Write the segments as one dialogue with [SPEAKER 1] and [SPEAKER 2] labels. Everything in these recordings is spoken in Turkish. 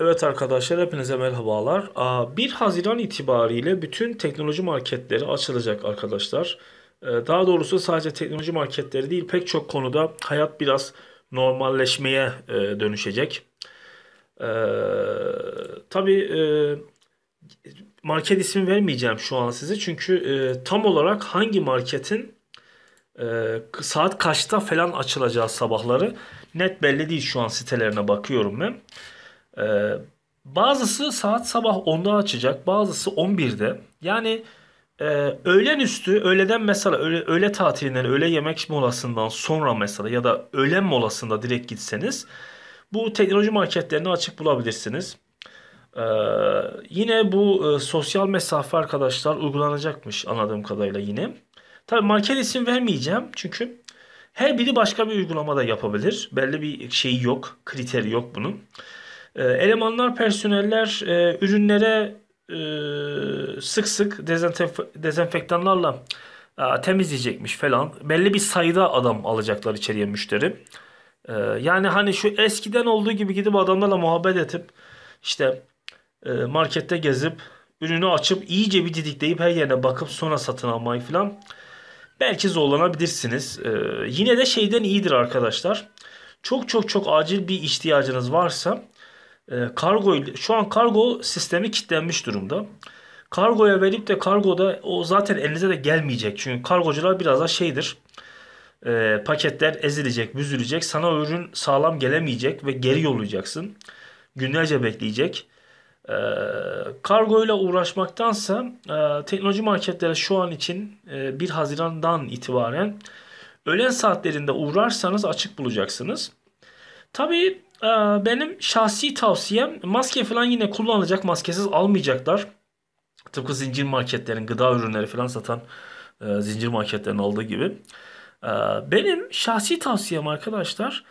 [SPEAKER 1] Evet arkadaşlar hepinize merhabalar. 1 Haziran itibariyle bütün teknoloji marketleri açılacak arkadaşlar. Ee, daha doğrusu sadece teknoloji marketleri değil pek çok konuda hayat biraz normalleşmeye e, dönüşecek. Ee, Tabi e, market ismi vermeyeceğim şu an size çünkü e, tam olarak hangi marketin saat kaçta falan açılacağı sabahları net belli değil şu an sitelerine bakıyorum ben. Ee, bazısı saat sabah 10'da açacak. Bazısı 11'de. Yani e, öğlen üstü öğleden mesela öğle, öğle tatilinden öğle yemek molasından sonra mesela ya da öğlen molasında direkt gitseniz bu teknoloji marketlerini açık bulabilirsiniz. Ee, yine bu e, sosyal mesafe arkadaşlar uygulanacakmış anladığım kadarıyla yine. Tabi market isim vermeyeceğim çünkü her biri başka bir uygulamada yapabilir. Belli bir şey yok, kriteri yok bunun. Ee, elemanlar, personeller e, ürünlere e, sık sık dezenf dezenfektanlarla e, temizleyecekmiş falan. Belli bir sayıda adam alacaklar içeriye müşteri. yani hani şu eskiden olduğu gibi gidip adamlarla muhabbet etip işte markette gezip ürünü açıp iyice bir didikleyip her yerine bakıp sonra satın almayı falan belki zorlanabilirsiniz. yine de şeyden iyidir arkadaşlar. Çok çok çok acil bir ihtiyacınız varsa e, kargo şu an kargo sistemi kilitlenmiş durumda. Kargoya verip de kargoda o zaten elinize de gelmeyecek. Çünkü kargocular biraz da şeydir. E, paketler ezilecek, büzülecek. Sana ürün sağlam gelemeyecek ve geri yollayacaksın. Günlerce bekleyecek. E, ee, kargo ile uğraşmaktansa e, teknoloji marketlere şu an için e, 1 Haziran'dan itibaren öğlen saatlerinde uğrarsanız açık bulacaksınız. Tabii ee, benim şahsi tavsiyem maske falan yine kullanılacak maskesiz almayacaklar. Tıpkı zincir marketlerin gıda ürünleri falan satan e, zincir marketlerin aldığı gibi. E, benim şahsi tavsiyem arkadaşlar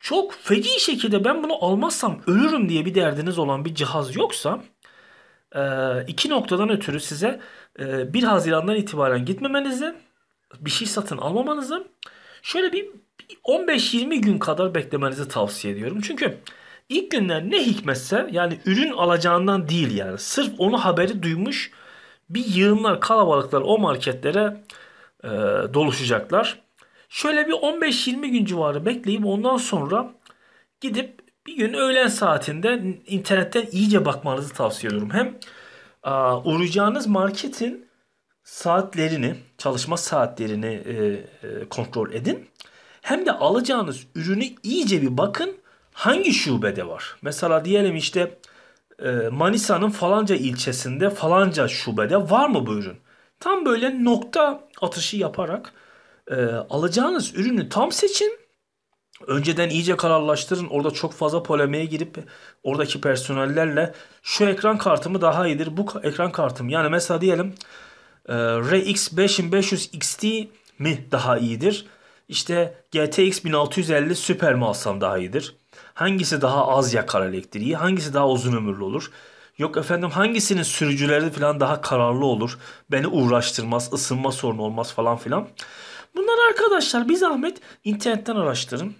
[SPEAKER 1] çok feci şekilde ben bunu almazsam ölürüm diye bir derdiniz olan bir cihaz yoksa e, iki noktadan ötürü size e, 1 Haziran'dan itibaren gitmemenizi bir şey satın almamanızı Şöyle bir 15-20 gün kadar beklemenizi tavsiye ediyorum. Çünkü ilk günler ne hikmetse yani ürün alacağından değil yani. Sırf onu haberi duymuş bir yığınlar kalabalıklar o marketlere e, doluşacaklar. Şöyle bir 15-20 gün civarı bekleyip ondan sonra gidip bir gün öğlen saatinde internetten iyice bakmanızı tavsiye ediyorum. Hem uğrayacağınız marketin saatlerini, çalışma saatlerini e, e, kontrol edin. Hem de alacağınız ürünü iyice bir bakın hangi şubede var. Mesela diyelim işte e, Manisa'nın falanca ilçesinde falanca şubede var mı bu ürün? Tam böyle nokta atışı yaparak e, alacağınız ürünü tam seçin. Önceden iyice kararlaştırın. Orada çok fazla polemiğe girip oradaki personellerle şu ekran kartımı daha iyidir, bu ekran kartım. Yani mesela diyelim e, RX 5500 XT mi daha iyidir? İşte GTX 1650 Super mi alsam daha iyidir? Hangisi daha az yakar elektriği? Hangisi daha uzun ömürlü olur? Yok efendim hangisinin sürücüleri falan daha kararlı olur? Beni uğraştırmaz, ısınma sorunu olmaz falan filan. Bunlar arkadaşlar bir zahmet internetten araştırın.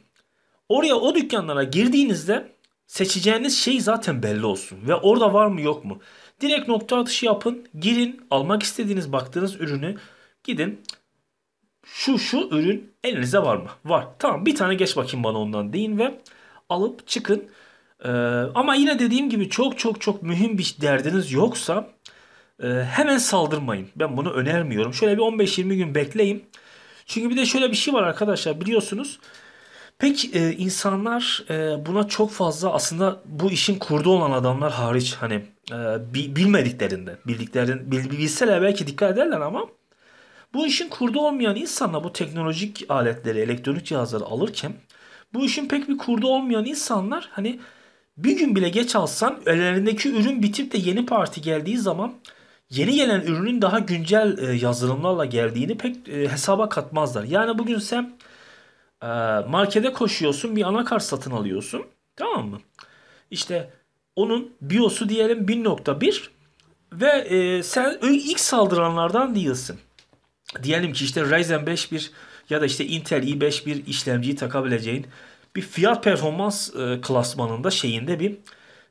[SPEAKER 1] Oraya o dükkanlara girdiğinizde seçeceğiniz şey zaten belli olsun. Ve orada var mı yok mu? Direkt nokta atışı yapın. Girin. Almak istediğiniz baktığınız ürünü gidin. Şu şu ürün elinizde var mı? Var. Tamam bir tane geç bakayım bana ondan deyin ve alıp çıkın. Ee, ama yine dediğim gibi çok çok çok mühim bir derdiniz yoksa e, hemen saldırmayın. Ben bunu önermiyorum. Şöyle bir 15-20 gün bekleyin. Çünkü bir de şöyle bir şey var arkadaşlar biliyorsunuz. Peki e, insanlar e, buna çok fazla aslında bu işin kurdu olan adamlar hariç hani e, bilmediklerinde bildiklerin bil, bilseler belki dikkat ederler ama bu işin kurdu olmayan insanlar bu teknolojik aletleri elektronik cihazları alırken bu işin pek bir kurdu olmayan insanlar hani bir gün bile geç alsan ellerindeki ürün bitip de yeni parti geldiği zaman yeni gelen ürünün daha güncel e, yazılımlarla geldiğini pek e, hesaba katmazlar. Yani bugün sen e, ee, markete koşuyorsun bir anakart satın alıyorsun. Tamam mı? İşte onun BIOS'u diyelim 1.1 ve e, sen ilk saldıranlardan değilsin. Diyelim ki işte Ryzen 5 bir ya da işte Intel i5 bir işlemciyi takabileceğin bir fiyat performans e, klasmanında şeyinde bir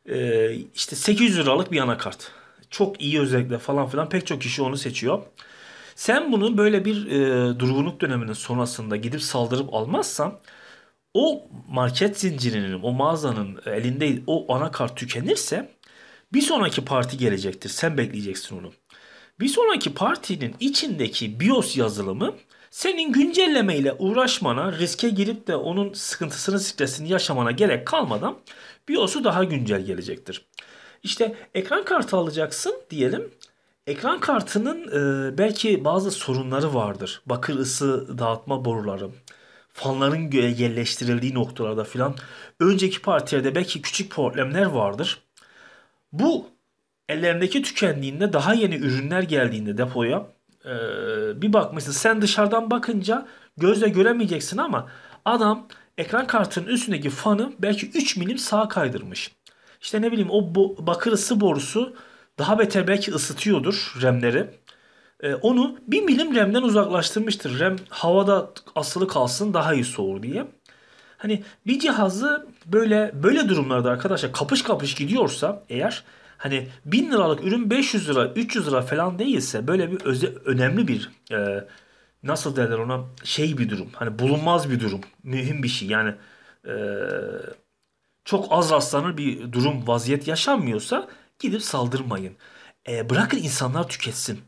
[SPEAKER 1] e, işte 800 liralık bir anakart. Çok iyi özellikle falan filan pek çok kişi onu seçiyor. Sen bunu böyle bir e, durgunluk döneminin sonrasında gidip saldırıp almazsan o market zincirinin, o mağazanın elinde o anakart tükenirse bir sonraki parti gelecektir. Sen bekleyeceksin onu. Bir sonraki partinin içindeki BIOS yazılımı senin güncellemeyle uğraşmana, riske girip de onun sıkıntısını, stresini yaşamana gerek kalmadan BIOS'u daha güncel gelecektir. İşte ekran kartı alacaksın diyelim. Ekran kartının e, belki bazı sorunları vardır. Bakır ısı dağıtma boruları, fanların yerleştirildiği noktalarda filan. Önceki partilerde belki küçük problemler vardır. Bu ellerindeki tükendiğinde daha yeni ürünler geldiğinde depoya e, bir bakmışsın. Sen dışarıdan bakınca gözle göremeyeceksin ama adam ekran kartının üstündeki fanı belki 3 milim sağa kaydırmış. İşte ne bileyim o bakır ısı borusu daha beter belki ısıtıyordur remleri. E, onu 1 milim remden uzaklaştırmıştır. Rem havada asılı kalsın daha iyi soğur diye. Hani bir cihazı böyle böyle durumlarda arkadaşlar kapış kapış gidiyorsa eğer hani 1000 liralık ürün 500 lira 300 lira falan değilse böyle bir öze, önemli bir e, nasıl derler ona şey bir durum hani bulunmaz bir durum mühim bir şey yani e, çok az rastlanır bir durum vaziyet yaşanmıyorsa Gidip saldırmayın. E, bırakın insanlar tüketsin.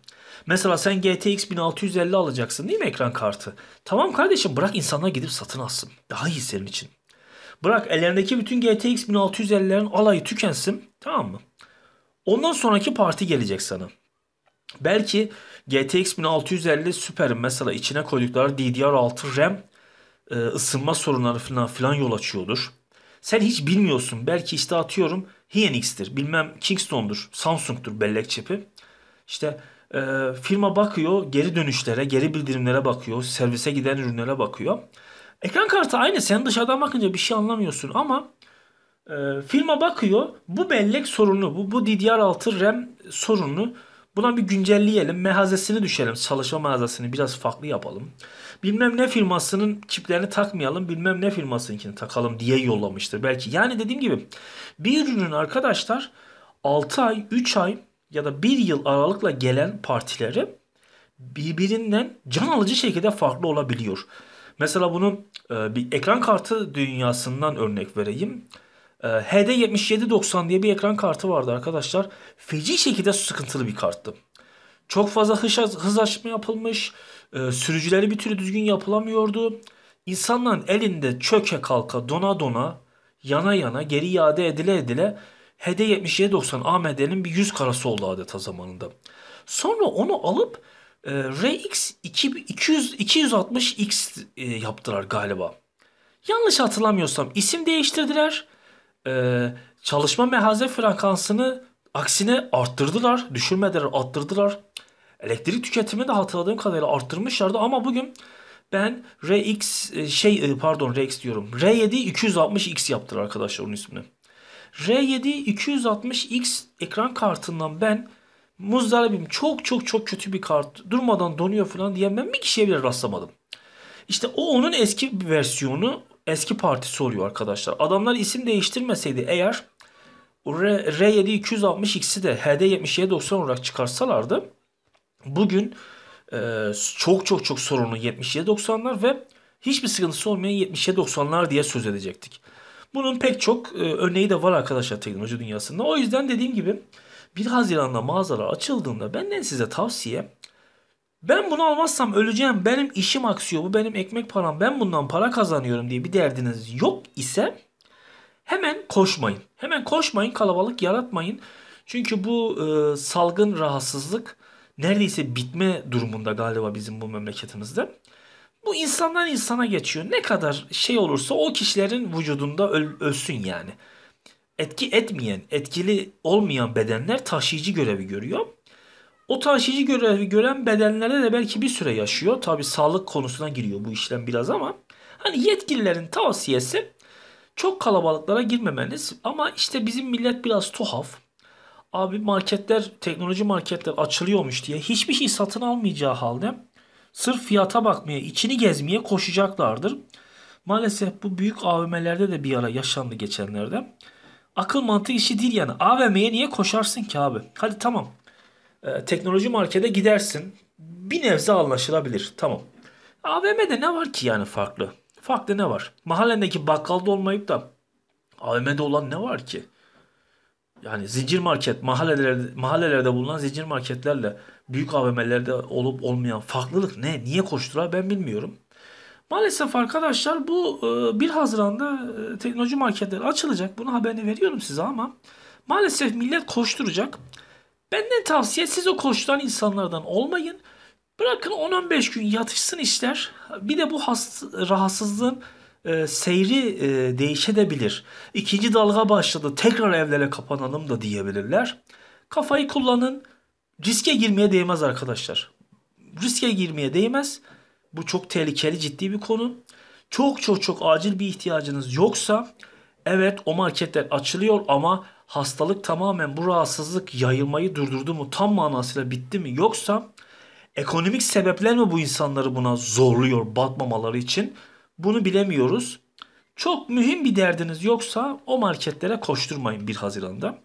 [SPEAKER 1] Mesela sen GTX 1650 alacaksın değil mi ekran kartı? Tamam kardeşim bırak insanlar gidip satın alsın. Daha iyi senin için. Bırak ellerindeki bütün GTX 1650'lerin alayı tükensin. Tamam mı? Ondan sonraki parti gelecek sana. Belki GTX 1650 Super'in mesela içine koydukları DDR6 RAM e, ısınma sorunları falan filan yol açıyordur. Sen hiç bilmiyorsun. Belki işte atıyorum Hynix'tir, bilmem Kingston'dur, Samsung'dur bellek çipi. İşte e, firma bakıyor geri dönüşlere, geri bildirimlere bakıyor, servise giden ürünlere bakıyor. Ekran kartı aynı sen dışarıdan bakınca bir şey anlamıyorsun ama e, firma bakıyor bu bellek sorunu, bu, bu DDR6 RAM sorunu buna bir güncelleyelim, mehazesini düşelim, çalışma mehazesini biraz farklı yapalım bilmem ne firmasının çiplerini takmayalım bilmem ne firmasınınkini takalım diye yollamıştır belki. Yani dediğim gibi bir ürünün arkadaşlar 6 ay 3 ay ya da 1 yıl aralıkla gelen partileri birbirinden can alıcı şekilde farklı olabiliyor. Mesela bunu e, bir ekran kartı dünyasından örnek vereyim. E, HD7790 diye bir ekran kartı vardı arkadaşlar. Feci şekilde sıkıntılı bir karttı. Çok fazla hız açma yapılmış. E, sürücüleri bir türlü düzgün yapılamıyordu. İnsanların elinde çöke kalka dona dona yana yana geri iade edile edile hd 90 AMD'nin bir yüz karası oldu adeta zamanında. Sonra onu alıp e, RX 200, 260X e, yaptılar galiba. Yanlış hatırlamıyorsam isim değiştirdiler. E, çalışma mehaze frekansını aksine arttırdılar. Düşürmediler arttırdılar elektrik tüketimini de hatırladığım kadarıyla arttırmışlardı ama bugün ben RX e, şey e, pardon RX diyorum. R7 260X yaptılar arkadaşlar onun ismini. R7 260X ekran kartından ben muzdaribim çok çok çok kötü bir kart durmadan donuyor falan diyen ben bir kişiye bile rastlamadım. İşte o onun eski bir versiyonu eski partisi oluyor arkadaşlar. Adamlar isim değiştirmeseydi eğer R, R7 260X'i de HD 7790 olarak çıkarsalardı bugün e, çok çok çok sorunlu 77-90'lar ve hiçbir sıkıntısı olmayan 77-90'lar diye söz edecektik. Bunun pek çok e, örneği de var arkadaşlar teknoloji dünyasında. O yüzden dediğim gibi 1 Haziran'da mağazalar açıldığında benden size tavsiye ben bunu almazsam öleceğim benim işim aksıyor bu benim ekmek param ben bundan para kazanıyorum diye bir derdiniz yok ise hemen koşmayın. Hemen koşmayın kalabalık yaratmayın. Çünkü bu e, salgın rahatsızlık neredeyse bitme durumunda galiba bizim bu memleketimizde. Bu insandan insana geçiyor. Ne kadar şey olursa o kişilerin vücudunda öl, ölsün yani. Etki etmeyen, etkili olmayan bedenler taşıyıcı görevi görüyor. O taşıyıcı görevi gören bedenlerde de belki bir süre yaşıyor. Tabi sağlık konusuna giriyor bu işlem biraz ama hani yetkililerin tavsiyesi çok kalabalıklara girmemeniz ama işte bizim millet biraz tuhaf abi marketler, teknoloji marketler açılıyormuş diye hiçbir şey satın almayacağı halde sırf fiyata bakmaya, içini gezmeye koşacaklardır. Maalesef bu büyük AVM'lerde de bir ara yaşandı geçenlerde. Akıl mantık işi değil yani. AVM'ye niye koşarsın ki abi? Hadi tamam. Ee, teknoloji markete gidersin. Bir nebze anlaşılabilir. Tamam. AVM'de ne var ki yani farklı? Farklı ne var? Mahallendeki bakkalda olmayıp da AVM'de olan ne var ki? yani zincir market mahallelerde mahallelerde bulunan zincir marketlerle büyük AVM'lerde olup olmayan farklılık ne? Niye koştular ben bilmiyorum. Maalesef arkadaşlar bu 1 e, Haziran'da e, teknoloji marketleri açılacak. Bunu haberini veriyorum size ama maalesef millet koşturacak. Benden tavsiye siz o koşturan insanlardan olmayın. Bırakın 10-15 gün yatışsın işler. Bir de bu rahatsızlığın e, seyri e, değişebilir. İkinci dalga başladı tekrar evlere kapanalım da diyebilirler. Kafayı kullanın. Riske girmeye değmez arkadaşlar. Riske girmeye değmez. Bu çok tehlikeli ciddi bir konu. Çok çok çok acil bir ihtiyacınız yoksa evet o marketler açılıyor ama hastalık tamamen bu rahatsızlık yayılmayı durdurdu mu tam manasıyla bitti mi yoksa ekonomik sebepler mi bu insanları buna zorluyor batmamaları için? Bunu bilemiyoruz. Çok mühim bir derdiniz yoksa o marketlere koşturmayın 1 Haziran'da.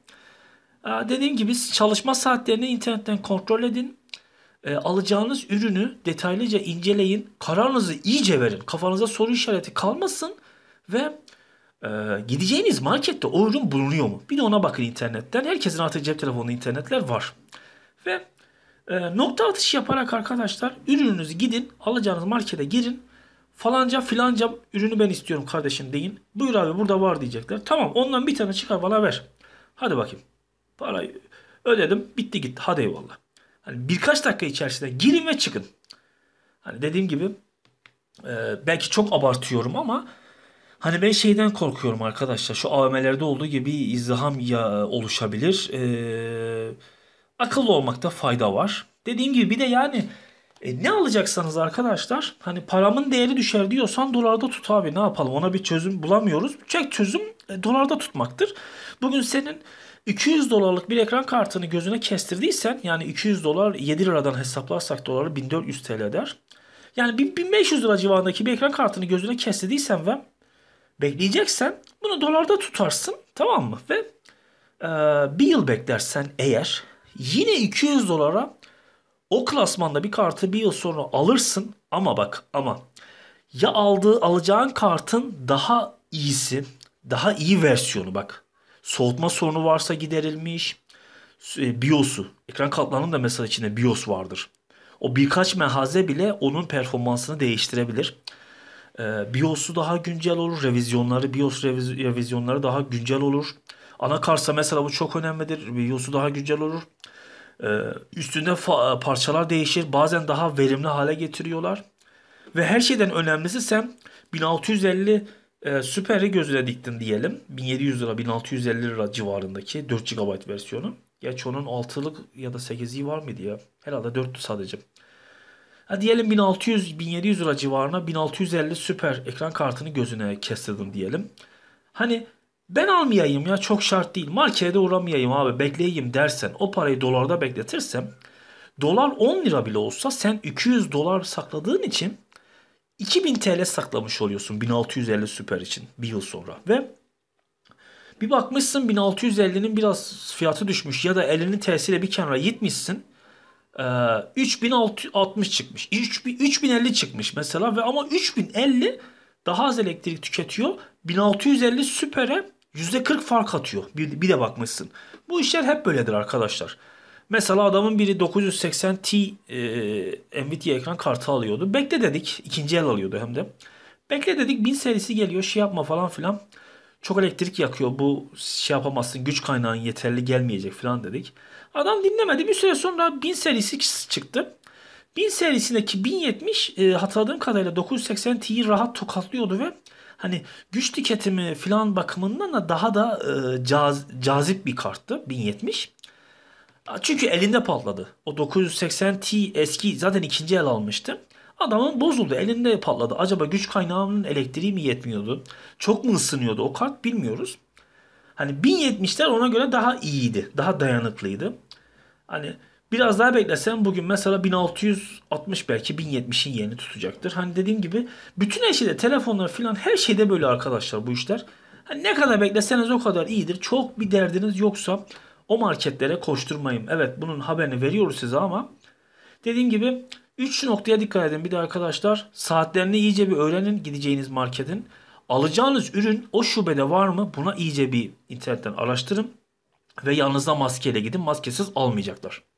[SPEAKER 1] Ee, dediğim gibi çalışma saatlerini internetten kontrol edin. Ee, alacağınız ürünü detaylıca inceleyin. Kararınızı iyice verin. Kafanıza soru işareti kalmasın ve e, gideceğiniz markette o ürün bulunuyor mu? Bir de ona bakın internetten. Herkesin artık cep telefonu internetler var. Ve e, nokta atışı yaparak arkadaşlar ürününüzü gidin alacağınız markete girin falanca filanca ürünü ben istiyorum kardeşim deyin. Buyur abi burada var diyecekler. Tamam ondan bir tane çıkar bana ver. Hadi bakayım. Parayı ödedim bitti gitti hadi eyvallah. Hani birkaç dakika içerisinde girin ve çıkın. Hani dediğim gibi e, belki çok abartıyorum ama hani ben şeyden korkuyorum arkadaşlar. Şu AVM'lerde olduğu gibi izdiham ya oluşabilir. E, akıllı olmakta fayda var. Dediğim gibi bir de yani e ne alacaksanız arkadaşlar hani paramın değeri düşer diyorsan dolarda tut abi ne yapalım ona bir çözüm bulamıyoruz. Çek çözüm e, dolarda tutmaktır. Bugün senin 200 dolarlık bir ekran kartını gözüne kestirdiysen yani 200 dolar 7 liradan hesaplarsak doları 1400 TL eder. Yani 1500 lira civarındaki bir ekran kartını gözüne kestirdiysen ve bekleyeceksen bunu dolarda tutarsın tamam mı? Ve e, bir yıl beklersen eğer yine 200 dolara o klasmanda bir kartı bir yıl sonra alırsın ama bak ama ya aldığı alacağın kartın daha iyisi, daha iyi versiyonu bak. Soğutma sorunu varsa giderilmiş. E, BIOS'u. Ekran kartlarının da mesela içinde BIOS vardır. O birkaç mehaze bile onun performansını değiştirebilir. E, BIOS'u daha güncel olur. Revizyonları, BIOS revizyonları daha güncel olur. Anakarsa mesela bu çok önemlidir. BIOS'u daha güncel olur. Ee, üstünde e, parçalar değişir. Bazen daha verimli hale getiriyorlar. Ve her şeyden önemlisi sen 1650 e, süperi gözüne diktin diyelim. 1700 lira 1650 lira civarındaki 4 GB versiyonu. Gerçi onun 6'lık ya da 8'liği var mıydı ya? Herhalde 4'tü sadece. Ha diyelim 1600-1700 lira civarına 1650 süper ekran kartını gözüne kestirdim diyelim. Hani ben almayayım ya çok şart değil. Markete de uğramayayım abi bekleyeyim dersen o parayı dolarda bekletirsem dolar 10 lira bile olsa sen 200 dolar sakladığın için 2000 TL saklamış oluyorsun 1650 süper için bir yıl sonra ve bir bakmışsın 1650'nin biraz fiyatı düşmüş ya da elini tersiyle bir kenara yitmişsin 3660 ee, çıkmış. 3000, 3050 çıkmış mesela ve ama 3050 daha az elektrik tüketiyor. 1650 süpere %40 fark atıyor. Bir, bir de bakmışsın. Bu işler hep böyledir arkadaşlar. Mesela adamın biri 980 T e, Nvidia ekran kartı alıyordu. Bekle dedik. ikinci el alıyordu hem de. Bekle dedik 1000 serisi geliyor şey yapma falan filan. Çok elektrik yakıyor bu şey yapamazsın güç kaynağın yeterli gelmeyecek falan dedik. Adam dinlemedi bir süre sonra 1000 serisi çıktı. 1000 serisindeki 1070 e, hatırladığım kadarıyla 980 Ti'yi rahat tokatlıyordu ve hani güç tüketimi filan bakımından da daha da e, caz, cazip bir karttı 1070. Çünkü elinde patladı. O 980 Ti eski zaten ikinci el almıştım. Adamın bozuldu. Elinde patladı. Acaba güç kaynağının elektriği mi yetmiyordu? Çok mu ısınıyordu? O kart bilmiyoruz. Hani 1070'ler ona göre daha iyiydi. Daha dayanıklıydı. Hani Biraz daha beklesem bugün mesela 1660 belki 1070'in yeni tutacaktır. Hani dediğim gibi bütün her şeyde telefonlar filan her şeyde böyle arkadaşlar bu işler. Hani ne kadar bekleseniz o kadar iyidir. Çok bir derdiniz yoksa o marketlere koşturmayın. Evet bunun haberini veriyoruz size ama dediğim gibi 3 noktaya dikkat edin bir de arkadaşlar. Saatlerini iyice bir öğrenin gideceğiniz marketin. Alacağınız ürün o şubede var mı? Buna iyice bir internetten araştırın. Ve yanınızda maskeyle gidin. Maskesiz almayacaklar.